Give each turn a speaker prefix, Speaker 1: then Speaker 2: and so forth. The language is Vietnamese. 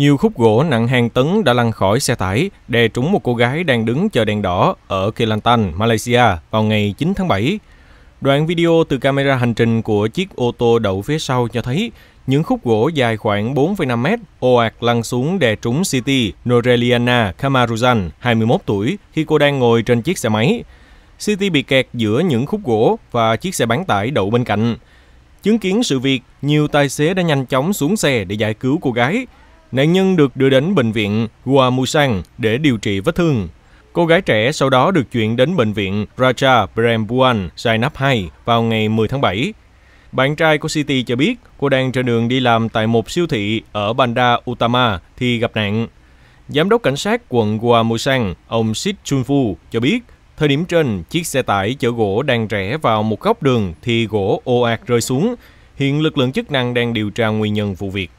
Speaker 1: Nhiều khúc gỗ nặng hàng tấn đã lăn khỏi xe tải, đè trúng một cô gái đang đứng chờ đèn đỏ ở Kelantan, Malaysia vào ngày 9 tháng 7. Đoạn video từ camera hành trình của chiếc ô tô đậu phía sau cho thấy những khúc gỗ dài khoảng 4,5 mét ồ ạt lăn xuống đè trúng City Noreliana Kamaruzan, 21 tuổi, khi cô đang ngồi trên chiếc xe máy. City bị kẹt giữa những khúc gỗ và chiếc xe bán tải đậu bên cạnh. Chứng kiến sự việc, nhiều tài xế đã nhanh chóng xuống xe để giải cứu cô gái. Nạn nhân được đưa đến bệnh viện Guamusang để điều trị vết thương. Cô gái trẻ sau đó được chuyển đến bệnh viện Raja Brembuan, Zainab 2 vào ngày 10 tháng 7. Bạn trai của City cho biết cô đang trên đường đi làm tại một siêu thị ở Banda Utama thì gặp nạn. Giám đốc cảnh sát quận Guamusang, ông Sid Chunfu cho biết Thời điểm trên, chiếc xe tải chở gỗ đang rẽ vào một góc đường thì gỗ ồ ạt rơi xuống. Hiện lực lượng chức năng đang điều tra nguyên nhân vụ việc.